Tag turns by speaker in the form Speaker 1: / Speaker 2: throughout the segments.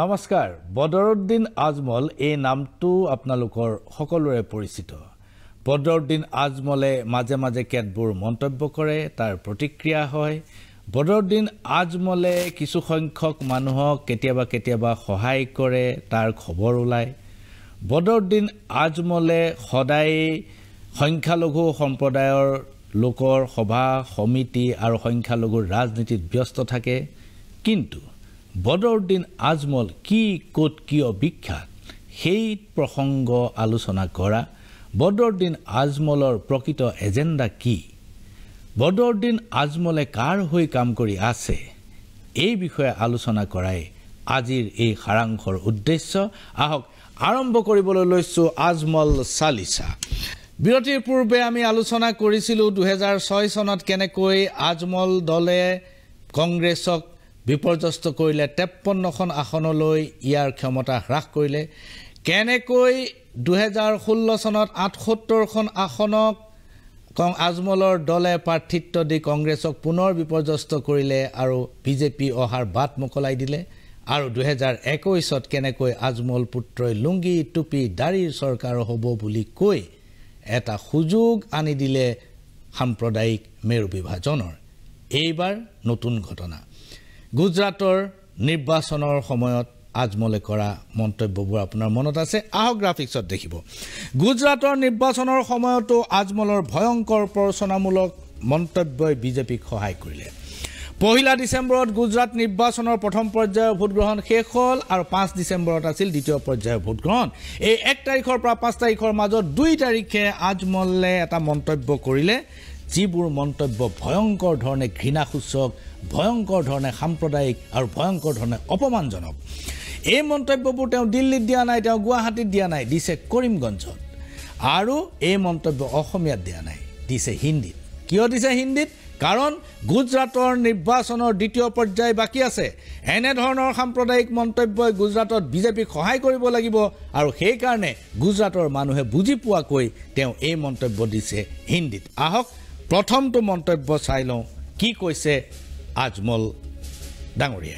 Speaker 1: নমস্কাৰ বদৰুদ্দিন আজমল এই নামটো আপোনালোকৰ সকলোৰে পৰিচিত বদৰুদ্দিন আজমলে মাজে মাজে কেতবোৰ মন্তব্য কৰে তাৰ প্ৰতিক্ৰিয়া হয় বদৰুদ্দিন আজমলে কিছু সংখ্যক মানুহক কেতিয়াবা কেতিয়াবা সহায় কৰে তাৰ খবৰ ওলায় বদৰুদ্দিন আজমলে সদায় সংখ্যালঘু সম্প্ৰদায়ৰ লোকৰ সভা সমিতি আৰু সংখ্যালঘুৰ ৰাজনীতিত ব্যস্ত থাকে কিন্তু বদৰুদ্দিন আজমল কি ক'ত কিয় বিখ্যাত সেই প্ৰসংগ আলোচনা কৰা বদৰুদ্দিন আজমলৰ প্ৰকৃত এজেণ্ডা কি বদৰুদ্দিন আজমলে কাৰ হৈ কাম কৰি আছে এই বিষয়ে আলোচনা কৰাই আজিৰ এই সাৰাংশৰ উদ্দেশ্য আহক আৰম্ভ কৰিবলৈ লৈছোঁ আজমল চালিচা বিৰতিৰ পূৰ্বে আমি আলোচনা কৰিছিলোঁ দুহেজাৰ ছয় চনত কেনেকৈ আজমল দলে কংগ্ৰেছক বিপৰ্যস্ত কৰিলে তেপন্নখন আসনলৈ ইয়াৰ ক্ষমতা হ্ৰাস কৰিলে কেনেকৈ দুহেজাৰ ষোল্ল চনত আঠসত্তৰখন আসনক আজমলৰ দলে প্ৰাৰ্থিত্ব দি কংগ্ৰেছক পুনৰ বিপৰ্যস্ত কৰিলে আৰু বিজেপি অহাৰ বাট মোকলাই দিলে আৰু দুহেজাৰ একৈছত কেনেকৈ আজমল পুত্ৰই লুংগী টুপি দাড়িৰ চৰকাৰ হ'ব বুলি কৈ এটা সুযোগ আনি দিলে সাম্প্ৰদায়িক মেৰু বিভাজনৰ এইবাৰ নতুন ঘটনা গুজৰাটৰ নিৰ্বাচনৰ সময়ত আজমলে কৰা মন্তব্যবোৰ আপোনাৰ মনত আছে আহক গ্ৰাফিক্সত দেখিব গুজৰাটৰ নিৰ্বাচনৰ সময়তো আজমলৰ ভয়ংকৰ প্ৰৰচনামূলক মন্তব্যই বিজেপিক সহায় কৰিলে পহিলা ডিচেম্বৰত গুজৰাট নিৰ্বাচনৰ প্ৰথম পৰ্যায়ৰ ভোটগ্ৰহণ শেষ হ'ল আৰু পাঁচ ডিচেম্বৰত আছিল দ্বিতীয় পৰ্যায়ৰ ভোটগ্ৰহণ এই এক তাৰিখৰ পৰা পাঁচ তাৰিখৰ মাজত দুই তাৰিখে আজমলে এটা মন্তব্য কৰিলে যিবোৰ মন্তব্য ভয়ংকৰ ধৰণে ঘৃণাসূচক ভয়ংকৰ ধৰণে সাম্প্ৰদায়িক আৰু ভয়ংকৰ ধৰণে অপমানজনক এই মন্তব্যবোৰ তেওঁ দিল্লীত দিয়া নাই তেওঁ গুৱাহাটীত দিয়া নাই দিছে কৰিমগঞ্জত আৰু এই মন্তব্য অসমীয়াত দিয়া নাই দিছে হিন্দীত কিয় দিছে হিন্দীত কাৰণ গুজৰাটৰ নিৰ্বাচনৰ দ্বিতীয় পৰ্যায় বাকী আছে এনেধৰণৰ সাম্প্ৰদায়িক মন্তব্যই গুজৰাটত বিজেপিক সহায় কৰিব লাগিব আৰু সেইকাৰণে গুজৰাটৰ মানুহে বুজি পোৱাকৈ তেওঁ এই মন্তব্য দিছে হিন্দীত আহক तो मंत्य চাই लो कि कैसे आजमल डांगरिया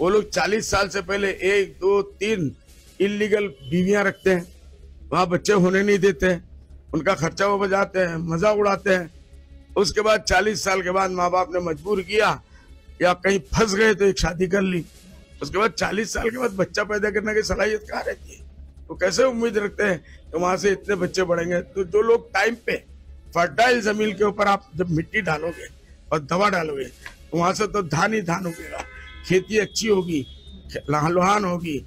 Speaker 2: वो लोग 40 साल से पहले एक दो तीन इलीगल बीवियां रखते हैं वहां बच्चे होने नहीं देते उनका खर्चा वो बजाते हैं मजा उड़ाते हैं उसके बाद 40 साल के बाद माँ बाप ने मजबूर किया या कहीं फंस गए तो एक शादी कर ली उसके बाद 40 साल के बाद बच्चा पैदा करने की सलाहियत कहा रहती है वो तो कैसे उम्मीद रखते हैं तो वहां से इतने बच्चे बढ़ेंगे तो जो लोग टाइम पे फर्टाइल जमीन के ऊपर आप जब मिट्टी डालोगे और दवा डालोगे तो वहां से तो धान ही धान उगेगा खेती अच्छी होगी लहलुहान होगी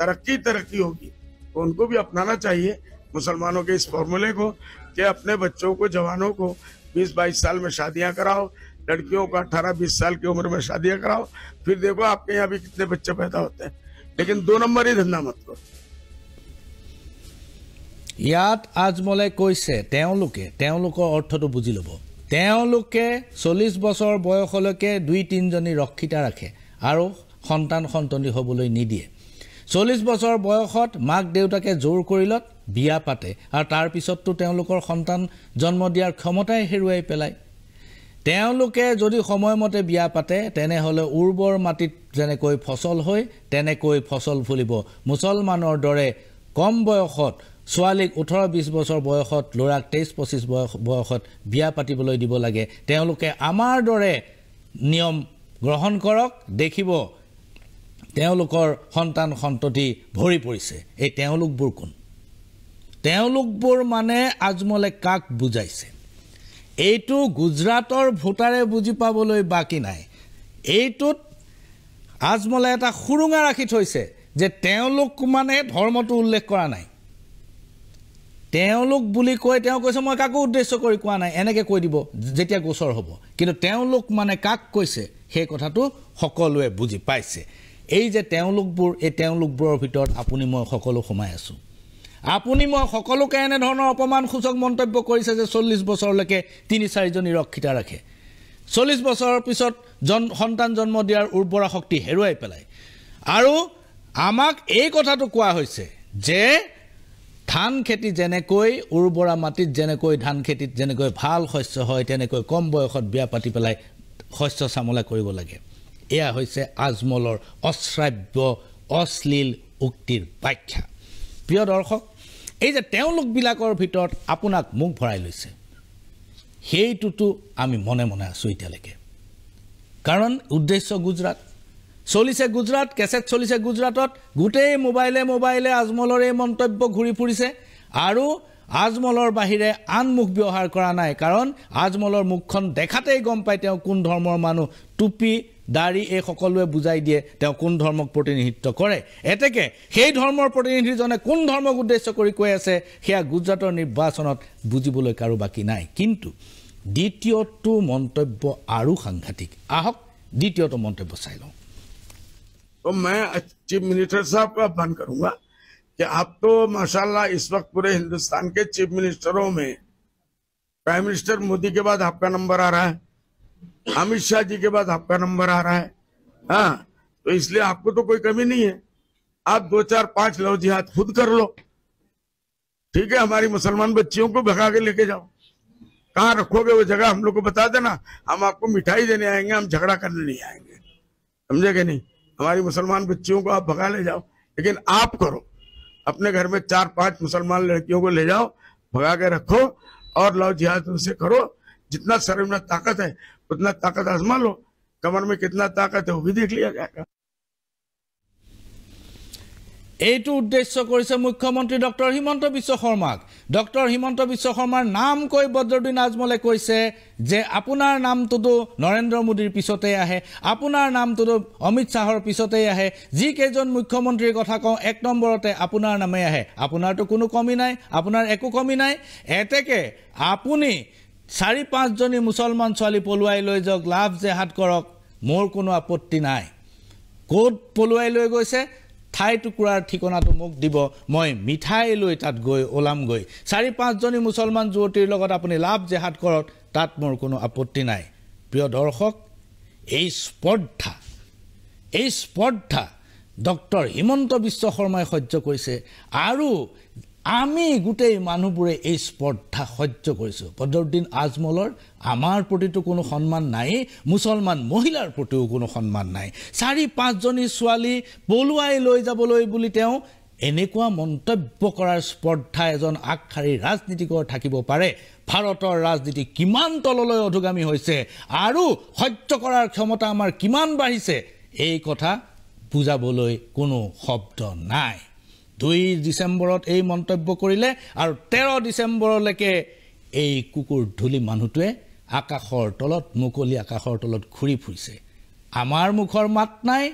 Speaker 2: तरक्की तरक्की होगी तो उनको भी अपनाना चाहिए मुसलमानों के इस फॉर्मूले को कि अपने बच्चों को जवानों को 20-22 साल में शादियां कराओ लड़कियों को 18-20 साल की उम्र में शादियां कराओ फिर देखो आपके यहाँ भी कितने बच्चे पैदा होते हैं लेकिन दो नंबर ही धंधा मत करो
Speaker 1: ইয়াত আজমলে কৈছে তেওঁলোকে তেওঁলোকৰ অৰ্থটো বুজি ল'ব তেওঁলোকে চল্লিছ বছৰ বয়সলৈকে দুই তিনিজনী ৰক্ষিতা ৰাখে আৰু সন্তান সন্ততি হ'বলৈ নিদিয়ে চল্লিছ বছৰ বয়সত মাক দেউতাকে জোৰ কৰিলত বিয়া পাতে আৰু তাৰপিছততো তেওঁলোকৰ সন্তান জন্ম দিয়াৰ ক্ষমতাই হেৰুৱাই পেলায় তেওঁলোকে যদি সময়মতে বিয়া পাতে তেনেহ'লে উৰ্বৰ মাটিত যেনেকৈ ফচল হৈ তেনেকৈ ফচল ফুলিব মুছলমানৰ দৰে কম বয়সত ছোৱালীক ওঠৰ বিছ বছৰ বয়সত ল'ৰাক তেইছ পঁচিছ বয়স বয়সত বিয়া পাতিবলৈ দিব লাগে তেওঁলোকে আমাৰ দৰে নিয়ম গ্ৰহণ কৰক দেখিব তেওঁলোকৰ সন্তান সন্ততি ভৰি পৰিছে এই তেওঁলোকবোৰ কোন তেওঁলোকবোৰ মানে আজমলে কাক বুজাইছে এইটো গুজৰাটৰ ভোটাৰে বুজি পাবলৈ বাকী নাই এইটোত আজমলে এটা সুৰুঙা ৰাখি থৈছে যে তেওঁলোক মানে ধৰ্মটো উল্লেখ কৰা নাই তেওঁলোক বুলি কৈ তেওঁ কৈছে মই কাকো উদ্দেশ্য কৰি কোৱা নাই এনেকৈ কৈ দিব যেতিয়া গোচৰ হ'ব কিন্তু তেওঁলোক মানে কাক কৈছে সেই কথাটো সকলোৱে বুজি পাইছে এই যে তেওঁলোকবোৰ এই তেওঁলোকবোৰৰ ভিতৰত আপুনি মই সকলো সোমাই আছোঁ আপুনি মই সকলোকে এনেধৰণৰ অপমানসূচক মন্তব্য কৰিছে যে চল্লিছ বছৰলৈকে তিনি চাৰিজনী ৰক্ষিতা ৰাখে চল্লিছ বছৰৰ পিছত জন সন্তান জন্ম দিয়াৰ উৰ্বৰা শক্তি হেৰুৱাই পেলায় আৰু আমাক এই কথাটো কোৱা হৈছে যে ধান খেতি যেনেকৈ উৰ্বৰা মাটিত যেনেকৈ ধান খেতিত যেনেকৈ ভাল শস্য হয় তেনেকৈ কম বয়সত বিয়া পাতি পেলাই শস্য চামোলা কৰিব লাগে এয়া হৈছে আজমলৰ অশ্ৰাব্য অশ্লীল উক্তিৰ ব্যাখ্যা প্ৰিয় দৰ্শক এই যে তেওঁলোকবিলাকৰ ভিতৰত আপোনাক মুখ ভৰাই লৈছে সেইটোতো আমি মনে মনে আছোঁ এতিয়ালৈকে কাৰণ উদ্দেশ্য গুজৰাট চলিছে গুজৰাট কেছেট চলিছে গুজৰাটত গোটেই মোবাইলে মোবাইলে আজমলৰ এই মন্তব্য ঘূৰি ফুৰিছে আৰু আজমলৰ বাহিৰে আন মুখ ব্যৱহাৰ কৰা নাই কাৰণ আজমলৰ মুখখন দেখাতেই গম পায় তেওঁ কোন ধৰ্মৰ মানুহ টুপি দাড়ি এই সকলোৱে বুজাই দিয়ে তেওঁ কোন ধৰ্মক প্ৰতিনিধিত্ব কৰে এতেকে সেই ধৰ্মৰ প্ৰতিনিধিজনে কোন ধৰ্মক উদ্দেশ্য কৰি কৈ আছে সেয়া গুজৰাটৰ নিৰ্বাচনত বুজিবলৈ কাৰো বাকী নাই কিন্তু দ্বিতীয়টো মন্তব্য আৰু সাংঘাতিক আহক দ্বিতীয়টো মন্তব্য চাই লওঁ
Speaker 2: तो मैं चीफ मिनिस्टर साहब का आह्वान करूंगा कि आप तो माशाल्लाह इस वक्त पूरे हिंदुस्तान के चीफ मिनिस्टरों में प्राइम मिनिस्टर मोदी के बाद आपका नंबर आ रहा है अमित शाह जी के बाद आपका नंबर आ रहा है हाँ तो इसलिए आपको तो कोई कमी नहीं है आप दो चार पांच लव जिहाद खुद कर लो ठीक है हमारी मुसलमान बच्चियों को भगा के लेके जाओ कहाँ रखोगे वो जगह हम लोग को बता देना हम आपको मिठाई देने आएंगे हम झगड़ा करने नहीं आएंगे समझे कि नहीं हमारी मुसलमान बच्चियों को आप भगा ले जाओ लेकिन आप करो अपने घर में चार पांच मुसलमान लड़कियों को ले जाओ भगा के रखो और लाओ जिहाद उनसे करो जितना शरीर में ताकत है उतना ताकत आजमा लो कमर में कितना ताकत है वो भी देख लिया जाएगा
Speaker 1: এইটো উদ্দেশ্য কৰিছে মুখ্যমন্ত্ৰী ডক্টৰ হিমন্ত বিশ্ব শৰ্মাক ডক্টৰ হিমন্ত বিশ্ব শৰ্মাৰ নাম কৈ বদৰুদ্দিন আজমলে কৈছে যে আপোনাৰ নামটোতো নৰেন্দ্ৰ মোদীৰ পিছতেই আহে আপোনাৰ নামটোতো অমিত শ্বাহৰ পিছতেই আহে যিকেইজন মুখ্যমন্ত্ৰীৰ কথা কওঁ এক নম্বৰতে আপোনাৰ নামেই আহে আপোনাৰতো কোনো কমি নাই আপোনাৰ একো কমি নাই এতেকে আপুনি চাৰি পাঁচজনী মুছলমান ছোৱালী পলুৱাই লৈ যাওক লাভ জেহাদ কৰক মোৰ কোনো আপত্তি নাই ক'ত পলুৱাই লৈ গৈছে ঠাই টুকুৰাৰ ঠিকনাটো মোক দিব মই মিঠাই লৈ তাত গৈ ওলামগৈ চাৰি পাঁচজনী মুছলমান যুৱতীৰ লগত আপুনি লাভ জেহাদ কৰক তাত মোৰ কোনো আপত্তি নাই প্ৰিয় দৰ্শক এই স্পৰ্ধা এই স্পৰ্ধা ডক্টৰ হিমন্ত বিশ্ব শৰ্মাই সহ্য কৰিছে আৰু আমি গোটেই মানুহবোৰে এই স্পৰ্ধা সহ্য কৰিছোঁ বদৰুদ্দিন আজমলৰ আমাৰ প্ৰতিতো কোনো সন্মান নাই মুছলমান মহিলাৰ প্ৰতিও কোনো সন্মান নাই চাৰি পাঁচজনী ছোৱালী পলুৱাই লৈ যাবলৈ বুলি তেওঁ এনেকুৱা মন্তব্য কৰাৰ স্পৰ্ধা এজন আগশাৰীৰ ৰাজনীতিকৰ থাকিব পাৰে ভাৰতৰ ৰাজনীতি কিমান তললৈ অধোগামী হৈছে আৰু সহ্য কৰাৰ ক্ষমতা আমাৰ কিমান বাঢ়িছে এই কথা বুজাবলৈ কোনো শব্দ নাই দুই ডিচেম্বৰত এই মন্তব্য কৰিলে আৰু তেৰ ডিচেম্বৰলৈকে এই কুকুৰ ধূলি মানুহটোৱে আকাশৰ তলত মুকলি আকাশৰ তলত ঘূৰি ফুৰিছে আমাৰ মুখৰ মাত নাই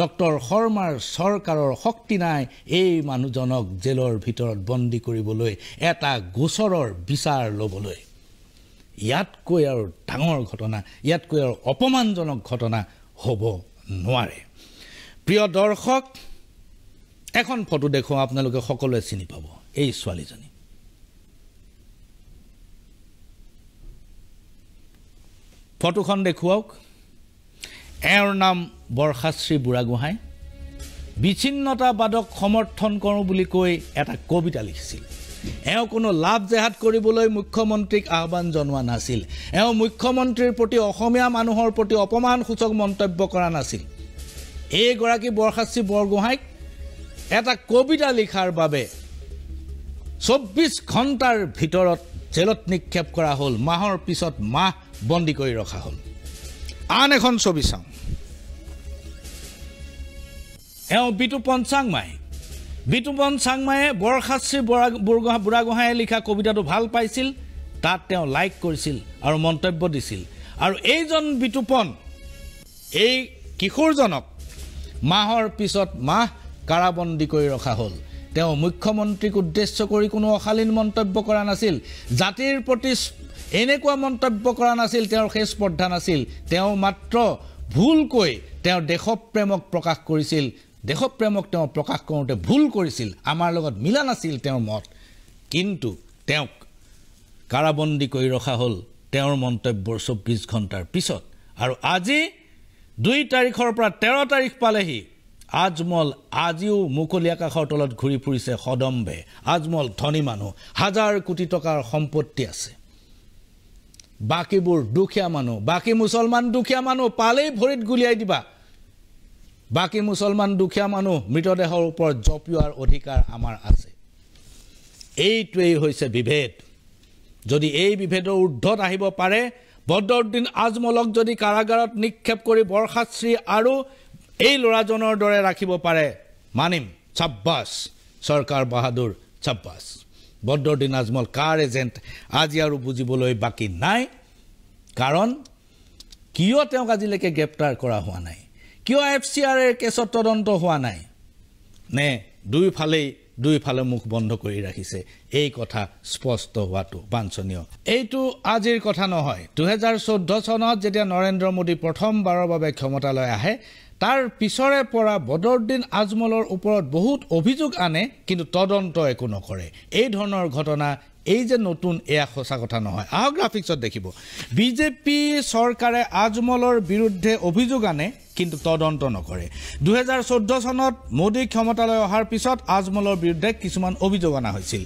Speaker 1: ডক্টৰ শৰ্মাৰ চৰকাৰৰ শক্তি নাই এই মানুহজনক জেলৰ ভিতৰত বন্দী কৰিবলৈ এটা গোচৰৰ বিচাৰ ল'বলৈ ইয়াতকৈ আৰু ডাঙৰ ঘটনা ইয়াতকৈ আৰু অপমানজনক ঘটনা হ'ব নোৱাৰে প্ৰিয় দৰ্শক এখন ফটো দেখুৱাওঁ আপোনালোকে সকলোৱে চিনি পাব এই ছোৱালীজনী ফটোখন দেখুৱাওক এওঁৰ নাম বৰ্ষাশ্ৰী বুঢ়াগোহাঁই বিচ্ছিন্নতাবাদক সমৰ্থন কৰোঁ বুলি কৈ এটা কবিতা লিখিছিল এওঁ কোনো লাভ জেহাদ কৰিবলৈ মুখ্যমন্ত্ৰীক আহ্বান জনোৱা নাছিল এওঁ মুখ্যমন্ত্ৰীৰ প্ৰতি অসমীয়া মানুহৰ প্ৰতি অপমানসূচক মন্তব্য কৰা নাছিল এইগৰাকী বৰ্ষাশ্ৰী বৰগোহাঁইক এটা কবিতা লিখাৰ বাবে চৌব্বিছ ঘণ্টাৰ ভিতৰত জেলত নিক্ষেপ কৰা হ'ল মাহৰ পিছত মাহ বন্দী কৰি ৰখা হ'ল আন এখন ছবি চাওঁ এওঁ বিতুপন চাংমাই বিতুপন চাংমায়ে বৰখাস্ৰী বৰা বুঢ়া বুঢ়াগোহাঁয়ে লিখা কবিতাটো ভাল পাইছিল তাত তেওঁ লাইক কৰিছিল আৰু মন্তব্য দিছিল আৰু এইজন বিতুপন এই কিশোৰজনক মাহৰ পিছত মাহ কাৰাবন্দী কৰি ৰখা হ'ল তেওঁ মুখ্যমন্ত্ৰীক উদ্দেশ্য কৰি কোনো অশালীন মন্তব্য কৰা নাছিল জাতিৰ প্ৰতি এনেকুৱা মন্তব্য কৰা নাছিল তেওঁৰ সেই স্পৰ্ধা নাছিল তেওঁ মাত্ৰ ভুলকৈ তেওঁৰ দেশপ্ৰেমক প্ৰকাশ কৰিছিল দেশপ্ৰেমক তেওঁ প্ৰকাশ কৰোঁতে ভুল কৰিছিল আমাৰ লগত মিলা নাছিল তেওঁৰ মত কিন্তু তেওঁক কাৰাবন্দী কৰি ৰখা হ'ল তেওঁৰ মন্তব্যৰ চৌব্বিছ ঘণ্টাৰ পিছত আৰু আজি দুই তাৰিখৰ পৰা তেৰ তাৰিখ পালেহি আজমল আজিও মুকলি আকাশৰ তলত ঘূৰি ফুৰিছে সদম্বে আজমল ধনী মানুহ হাজাৰ কোটি টকাৰ সম্পত্তি আছে বাকীবোৰ দুখীয়া মানুহ বাকী মুছলমান দুখীয়া মানুহ পালেই ভৰিত গুলিয়াই দিবা বাকী মুছলমান দুখীয়া মানুহ মৃতদেহৰ ওপৰত জঁপিওৱাৰ অধিকাৰ আমাৰ আছে এইটোৱেই হৈছে বিভেদ যদি এই বিভেদৰ ঊৰ্ধত আহিব পাৰে বদৰুদ্দিন আজমলক যদি কাৰাগাৰত নিক্ষেপ কৰি বৰ্ষাশ্ৰী আৰু এই ল'ৰাজনৰ দৰে ৰাখিব পাৰে মানিম চাব্বাছ চৰকাৰ বাহাদুৰ চাব্বাছ বদ্ৰদিন আজমল কাৰ এজেণ্ট আজি আৰু বুজিবলৈ বাকী নাই কাৰণ কিয় তেওঁক আজিলৈকে গ্ৰেপ্তাৰ কৰা হোৱা নাই কিয় এফ চি আৰ এৰ কেছত তদন্ত হোৱা নাই নে দুয়োফালেই দুয়োফালে মুখ বন্ধ কৰি ৰাখিছে এই কথা স্পষ্ট হোৱাটো বাঞ্ছনীয় এইটো আজিৰ কথা নহয় দুহেজাৰ চৈধ্য চনত যেতিয়া নৰেন্দ্ৰ মোদী প্ৰথমবাৰৰ বাবে ক্ষমতালৈ আহে তাৰ পিছৰে পৰা বদৰুদ্দিন আজমলৰ ওপৰত বহুত অভিযোগ আনে কিন্তু তদন্ত একো নকৰে এই ধৰণৰ ঘটনা এই যে নতুন এয়া সঁচা কথা নহয় আহক গ্ৰাফিক্সত দেখিব বিজেপি চৰকাৰে আজমলৰ বিৰুদ্ধে অভিযোগ আনে কিন্তু তদন্ত নকৰে দুহেজাৰ চৈধ্য চনত মোদী ক্ষমতালৈ অহাৰ পিছত আজমলৰ বিৰুদ্ধে কিছুমান অভিযোগ অনা হৈছিল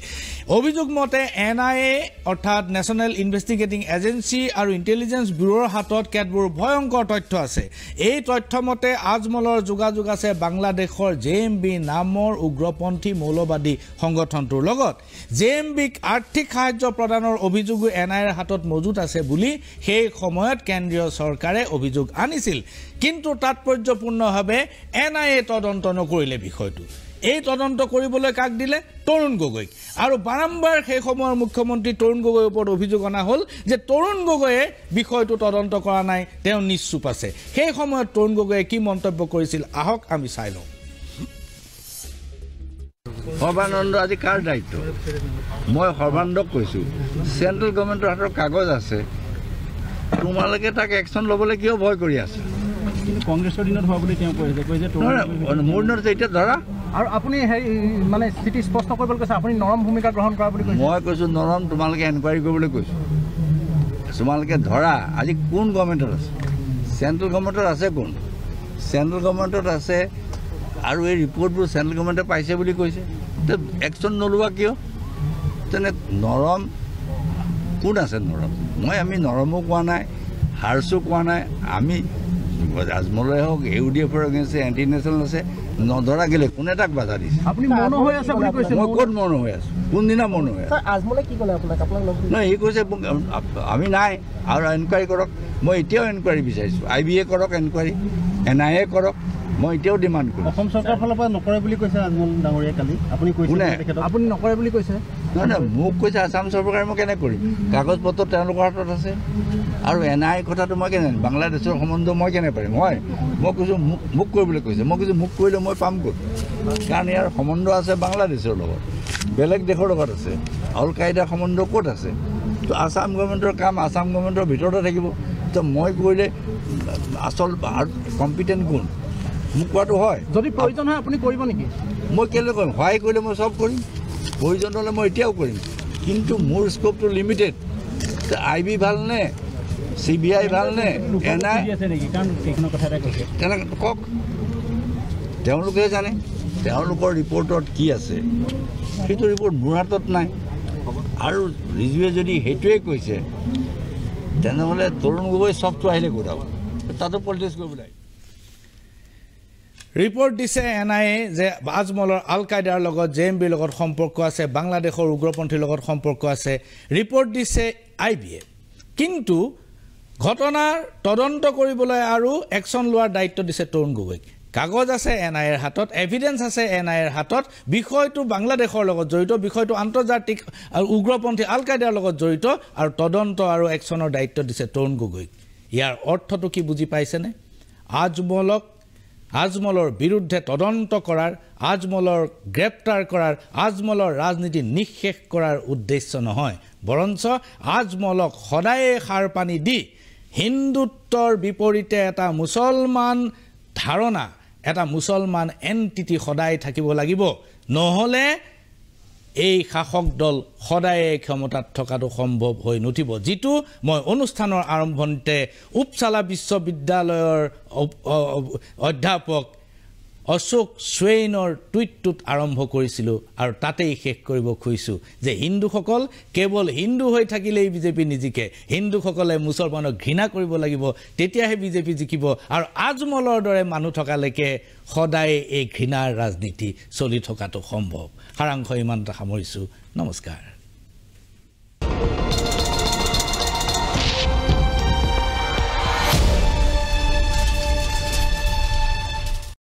Speaker 1: অভিযোগ মতে এন আই এ অৰ্থাৎ নেশ্যনেল ইনভেষ্টিগেটিং এজেঞ্চি আৰু ইণ্টেলিজেঞ্চ ব্যুৰৰ হাতত কেতবোৰ ভয়ংকৰ তথ্য আছে এই তথ্য মতে আজমলৰ যোগাযোগ আছে বাংলাদেশৰ জে এম বি নামৰ উগ্ৰপন্থী মৌলবাদী সংগঠনটোৰ লগত জে এম বিক আৰ্থিক সাহায্য প্ৰদানৰ অভিযোগো এন আই এৰ হাতত মজুত আছে বুলি সেই সময়ত কেন্দ্ৰীয় চৰকাৰে অভিযোগ আনিছিল কিন্তু তাৎপৰ্যপূৰ্ণ হবে এন আই এ তদন্ত নকৰিলে বিষয়টো এই তদন্ত কৰিবলৈ কাক দিলে তৰুণ গগৈক আৰু বাৰম্বাৰ সেই সময়ৰ মুখ্যমন্ত্ৰী তৰুণ গগৈৰ ওপৰত অভিযোগ অনা হ'ল যে তৰুণ গগৈয়ে বিষয়টো তদন্ত কৰা নাই তেওঁ নিশ্চুপ আছে সেই সময়ত তৰুণ গগৈয়ে কি মন্তব্য কৰিছিল আহক আমি চাই লওঁ সৰ্বানন্দ আজি কাৰ
Speaker 3: দায়িত্ব মই সৰ্বানন্দক কৈছোঁ চেণ্ট্ৰেল গভৰ্ণমেণ্টৰ হাতত কাগজ আছে তোমালোকে তাক একশ্যন ল'বলৈ কিয় ভয় কৰি আছে কিন্তু কংগ্ৰেছৰ দিনত হোৱা বুলি তেওঁ কৈ আছে কৈছে মোৰ দিনত এতিয়া ধৰা আৰু আপুনি হেৰি মানে স্থিতি স্পষ্ট কৰিবলৈ কৈছে আপুনি নৰম ভূমিকা গ্ৰহণ কৰা বুলি মই কৈছোঁ নৰম তোমালোকে এনকুৱাৰী কৰিবলৈ কৈছোঁ তোমালোকে ধৰা আজি কোন গভৰ্ণমেণ্টত আছে চেণ্ট্ৰেল গভৰ্ণমেণ্টত আছে কোন চেণ্ট্ৰেল গভৰ্ণমেণ্টত আছে আৰু এই ৰিপৰ্টবোৰ চেণ্ট্ৰেল গভৰ্ণমেণ্টে পাইছে বুলি কৈছে একশ্যন নলোৱা কিয় তেনে নৰম কোন আছে নৰম মই আমি নৰমো কোৱা নাই হাৰ্চো কোৱা নাই আমি আজমলে হওক ইউ ডি এফৰ এগেইনষ্টে এণ্টি নেশ্যনেল আছে নধৰা কেলে কোনে তাক বাধা দিছে মই ক'ত মন হৈ আছো কোনদিনা মন হৈ আছো সি কৈছে আমি নাই আৰু এনকুৱাৰী কৰক মই এতিয়াও এনকুৱাৰী বিচাৰিছোঁ আই বি এ কৰক এনকুৱাৰী এন আই এ কৰক মই এতিয়াও ডিমাণ্ড কৰোঁ অসম চৰকাৰৰ ফালৰ পৰা নকৰে বুলি কৈছে আজমল ডাঙৰীয়া কালি আপুনি কৈছে আপুনি নকৰে বুলি কৈছে নহয় নহয় মোক কৈছে আসাম চৰকাৰে মই কেনেকৈ কৰিম কাগজ পত্ৰ তেওঁলোকৰ হাতত আছে আৰু এন আই কথাটো মই কেনে বাংলাদেশৰ সম্বন্ধ মই কেনে পাৰিম হয় মই কৈছোঁ মোক মোক কৰিবলৈ কৈছে মই কৈছোঁ মোক কৰিলে মই পাম ক'ত কাৰণ ইয়াৰ সম্বন্ধ আছে বাংলাদেশৰ লগত বেলেগ দেশৰ লগত আছে অল কায়দাৰ সম্বন্ধ ক'ত আছে তো আছাম গভৰ্ণমেণ্টৰ কাম আছাম গভৰ্ণমেণ্টৰ ভিতৰতে থাকিব তো মই কৰিলে আচল কম্পিটেণ্ট কোন মোক কোৱাটো হয় যদি প্ৰয়োজন হয় আপুনি কৰিব নেকি মই কেলৈ কৰিম সহায় কৰিলে মই চব কৰিম প্ৰয়োজন হ'লে মই এতিয়াও কৰিম কিন্তু মোৰ স্ক'পটো লিমিটেড আই বি ভালনে চি বি আই ভালনে তেনেকৈ কওক তেওঁলোকে জানে তেওঁলোকৰ ৰিপৰ্টত কি আছে সেইটো ৰিপৰ্ট মোৰ হাতত নাই আৰু ৰিজুৱে যদি সেইটোৱে কৈছে তেনেহ'লে
Speaker 1: তৰুণ গগৈ চবটো আহিলে গৈ থাকক
Speaker 3: তাতো পলিটিক্স কৰিবলৈ
Speaker 1: ৰিপৰ্ট দিছে এন আই এ যে আজমলৰ আল কায়দাৰ লগত জে এম বিৰ লগত সম্পৰ্ক আছে বাংলাদেশৰ উগ্ৰপন্থীৰ লগত সম্পৰ্ক আছে ৰিপৰ্ট দিছে আই বি এ কিন্তু ঘটনাৰ তদন্ত কৰিবলৈ আৰু একশ্যন লোৱাৰ দায়িত্ব দিছে তৰুণ গগৈক কাগজ আছে এন আই এৰ হাতত এভিডেন্স আছে এন আই এৰ হাতত বিষয়টো বাংলাদেশৰ লগত জড়িত বিষয়টো আন্তৰ্জাতিক আৰু উগ্ৰপন্থী আল কায়দাৰ লগত জড়িত আৰু তদন্ত আৰু একশ্যনৰ দায়িত্ব দিছে তৰুণ গগৈক ইয়াৰ অৰ্থটো কি বুজি পাইছেনে আজমলক আজমলৰ বিৰুদ্ধে তদন্ত কৰাৰ আজমলৰ গ্ৰেপ্তাৰ কৰাৰ আজমলৰ ৰাজনীতি নিঃশেষ কৰাৰ উদ্দেশ্য নহয় বৰঞ্চ আজমলক সদায়ে সাৰ পানী দি হিন্দুত্বৰ বিপৰীতে এটা মুছলমান ধাৰণা এটা মুছলমান এণ্টিটি সদায় থাকিব লাগিব নহ'লে এই শাসক দল সদায়ে ক্ষমতাত থকাটো সম্ভৱ হৈ নুঠিব যিটো মই অনুষ্ঠানৰ আৰম্ভণিতে উপচালা বিশ্ববিদ্যালয়ৰ অধ্যাপক অশোক স্বেইনৰ টুইটটোত আৰম্ভ কৰিছিলোঁ আৰু তাতেই শেষ কৰিব খুজিছোঁ যে হিন্দুসকল কেৱল হিন্দু হৈ থাকিলেই বিজেপি নিজিকে হিন্দুসকলে মুছলমানক ঘৃণা কৰিব লাগিব তেতিয়াহে বিজেপি জিকিব আৰু আজমলৰ দৰে মানুহ থকালৈকে সদায় এই ঘৃণাৰ ৰাজনীতি চলি থকাটো সম্ভৱ সাৰাংশ ইমানটা সামৰিছোঁ নমস্কাৰ